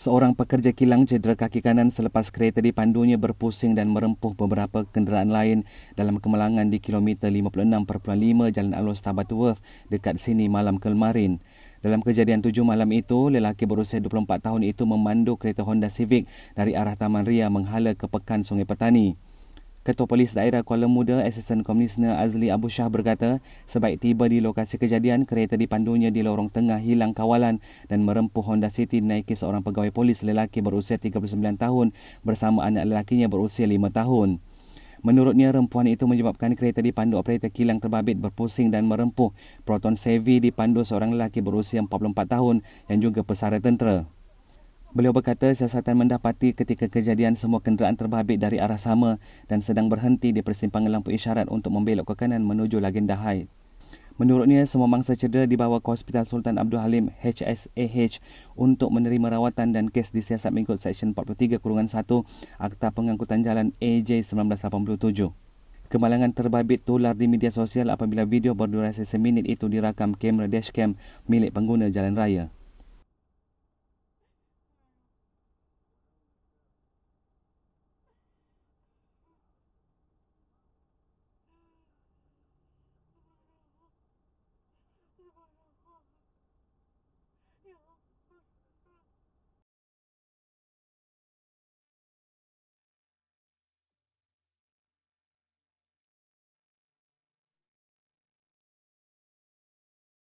Seorang pekerja kilang cedera kaki kanan selepas kereta dipandunya berpusing dan merempuh beberapa kenderaan lain dalam kemalangan di kilometer 56.5 Jalan Alor Stabatworth dekat sini malam kemarin. Dalam kejadian tujuh malam itu, lelaki berusia 24 tahun itu memandu kereta Honda Civic dari arah Taman Ria menghala ke pekan Sungai Petani. Ketua Polis Daerah Kuala Muda, Assistant Komisioner Azli Abu Shah berkata, sebaik tiba di lokasi kejadian, kereta dipandunya di lorong tengah hilang kawalan dan merempuh Honda City dinaiki seorang pegawai polis lelaki berusia 39 tahun bersama anak lelakinya berusia 5 tahun. Menurutnya, rempuhan itu menyebabkan kereta dipandu operator kilang terbabit berpusing dan merempuh. Proton Sevi dipandu seorang lelaki berusia 44 tahun yang juga pesara tentera. Beliau berkata siasatan mendapati ketika kejadian semua kenderaan terbabit dari arah sama dan sedang berhenti di persimpangan lampu isyarat untuk membelok ke kanan menuju Lagenda High. Menurutnya, semua mangsa cedera dibawa ke Hospital Sultan Abdul Halim HSAH untuk menerima rawatan dan kes disiasat mengikut Seksyen 43-1 Kurungan Akta Pengangkutan Jalan AJ 1987. Kemalangan terbabit tular di media sosial apabila video berdurasi seminit itu dirakam kamera dashcam milik pengguna jalan raya. you